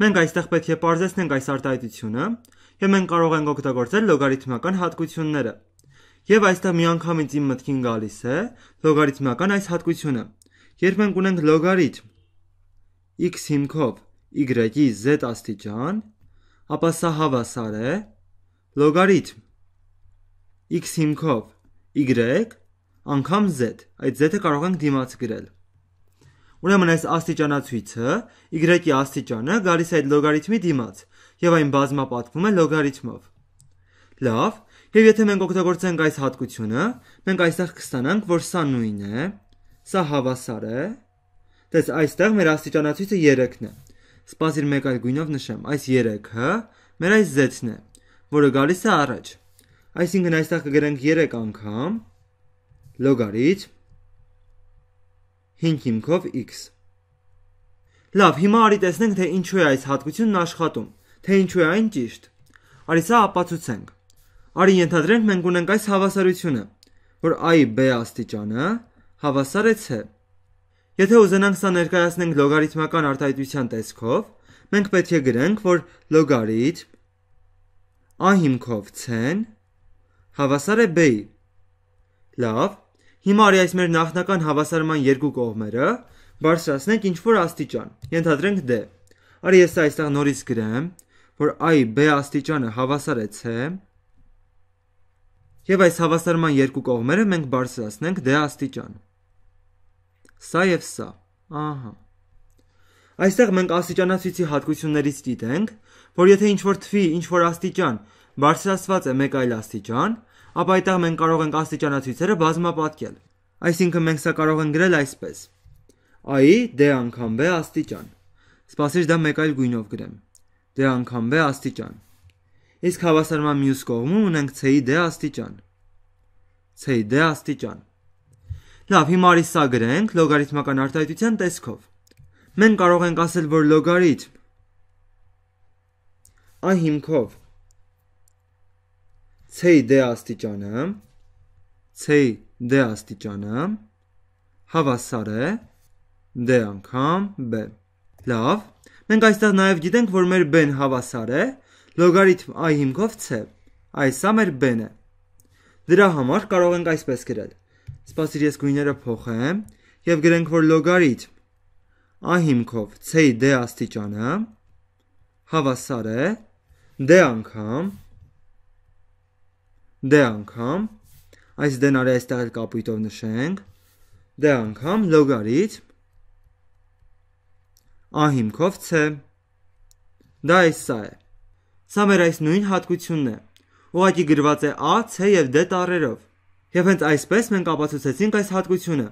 Մենք այստեղ պետք է parzեսնենք այս արտահայտությունը, եւ մենք կարող ենք օգտագործել լոգարիթմական հատկությունները։ Եվ այստեղ միանգամից իմ մտքին գալիս է լոգարիթմական այս հատկությունը։ Երբ մենք ունենք լոգարիթմ x հիմքով y-ի z աստիճան, ապա սա հավասար է լոգարիթմ x հիմքով y անգամ z։ Այդ z-ը կարող ենք դիմաց գրել Ուրեմն այս աստիճանացույցը y-ի աստիճանը գալիս է այդ լոգարիթմի դիմաց եւ այն բազմապատկվում է լոգարիթմով։ Լավ, եւ եթե մենք օգտագործենք այս հատկությունը, մենք այստեղ կստանանք, որ սա նույնն է, սա հավասար է։ Դες այստեղ մեր աստիճանացույցը 3-ն է։ Սպասիր մեկ այլ գույնով նշեմ, այս 3-ը մեր այս z-ն է, որը գալիս է առաջ։ Այսինքն այստեղ կգրենք 3 անգամ լոգարիթմ 5 հիմքով x։ Լավ, հիմա արի տեսնենք թե ինչու է այս հատկությունն աշխատում, թե ինչու է այն ճիշտ։ Արի սա ապացուցենք։ Արի ենթադրենք մենք ունենք այս հավասարությունը, որ a-ի b աստիճանը հավասար է c։ Եթե ուզենանք սա ներկայացնենք լոգարիթմական արտահայտության տեսքով, մենք պետք է գրենք, որ լոգարիթմ a հիմքով c-ն հավասար է b-ի։ Լավ, Հիմա արի այս մեր նախնական հավասարման երկու կողմերը բարձրացնենք ինչ որ աստիճան։ Ենթադրենք d։ դե։ Արի ես այստեղ նորից գրեմ, որ a-ի b աստիճանը հավասար է c։ Եվ այս հավասարման երկու կողմերը մենք բարձրացնենք d դե աստիճան։ Սա եւ սա։ Ահա։ Այստեղ մենք աստիճանացույցի հատկություններից դիտենք, որ եթե ինչ որ թվի ինչ որ աստիճան բարձրացված է մեկ այլ աստիճան, ապա այդտեղ մենք կարող ենք աստիճանացույցերը բազմապատկել։ Այսինքն մենք սա կարող ենք գրել այսպես. i d դե անգամ b աստիճան։ Սպասիր դա մեկ այլ գույնով գրեմ։ d դե անգամ b աստիճան։ Իսկ հավասարման մյուս կողմում ունենք c-ի d դե աստիճան։ c-ի d աստիճան։ Լավ, հիմա արի սա գրենք լոգարիթմական արտահայտության տեսքով։ Մենք կարող ենք ասել, որ լոգարիթմ այն հիմքով, C-ի D դե աստիճանը C-ի D դե աստիճանը հավասար է D դե անգամ B։ Լավ, մենք այստեղ նաև գիտենք, որ մեր B-ն հավասար է լոգարիթմ i հիմքով C։ Այս ա մեր B-ն է։ Դրա համար կարող ենք այսպես գրել։ Սպասիր, ես գույները փոխեմ եւ գրենք, որ լոգարիթմ i հիմքով C-ի D աստիճանը հավասար է D անգամ Դե անգամ այս դեն արի այստեղ էլ կապույտով նշենք։ Դե անգամ լոգարիթմ ա հիմքով c Դա այս սա է։ Սա մեր այս նույն հատկությունն է։ Ուղղակի գրված է a, c եւ d տառերով։ Եվ հենց այսպես մենք ապացուցեցինք այս հատկությունը,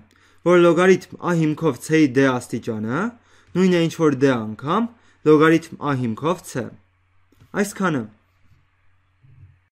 որ լոգարիթմ a հիմքով c-ի d աստիճանը նույնն է ինչ որ d անգամ լոգարիթմ a հիմքով c։ Այսքանը